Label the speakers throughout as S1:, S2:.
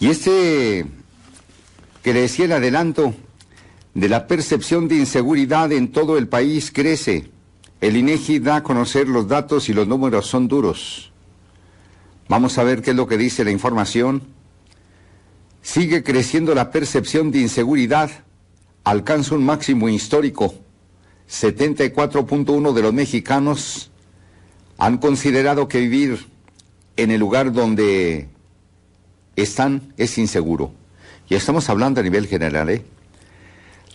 S1: Y este que decía el adelanto de la percepción de inseguridad en todo el país crece. El INEGI e da a conocer los datos y los números son duros. Vamos a ver qué es lo que dice la información. Sigue creciendo la percepción de inseguridad. Alcanza un máximo histórico. 74.1 de los mexicanos han considerado que vivir en el lugar donde están es inseguro. Y estamos hablando a nivel general, ¿eh?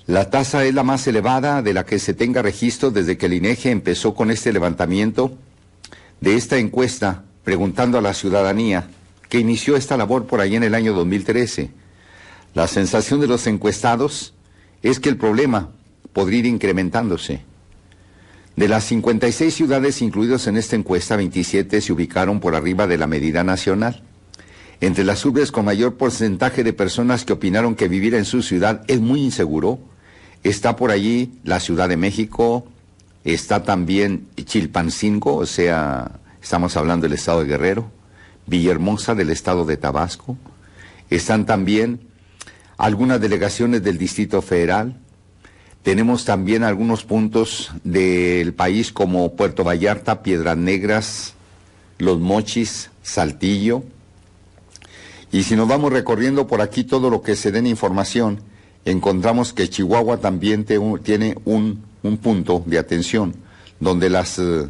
S1: La tasa es la más elevada de la que se tenga registro desde que el INEGE empezó con este levantamiento de esta encuesta preguntando a la ciudadanía que inició esta labor por ahí en el año 2013. La sensación de los encuestados es que el problema podría ir incrementándose. De las 56 ciudades incluidas en esta encuesta, 27 se ubicaron por arriba de la medida nacional. Entre las urbes con mayor porcentaje de personas que opinaron que vivir en su ciudad es muy inseguro, está por allí la Ciudad de México, está también Chilpancingo, o sea, estamos hablando del estado de Guerrero, Villahermosa del estado de Tabasco, están también algunas delegaciones del Distrito Federal, tenemos también algunos puntos del país como Puerto Vallarta, Piedras Negras, Los Mochis, Saltillo, y si nos vamos recorriendo por aquí todo lo que se den información, encontramos que Chihuahua también tiene un, un, punto de atención, donde las... Eh,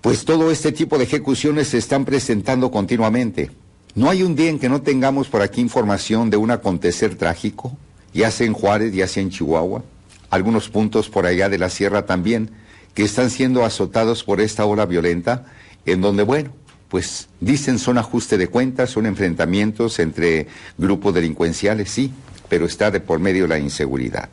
S1: pues todo este tipo de ejecuciones se están presentando continuamente. No hay un día en que no tengamos por aquí información de un acontecer trágico, ya sea en Juárez, ya sea en Chihuahua, algunos puntos por allá de la sierra también, que están siendo azotados por esta ola violenta, en donde, bueno, pues dicen son ajuste de cuentas, son enfrentamientos entre grupos delincuenciales, sí, pero está de por medio la inseguridad.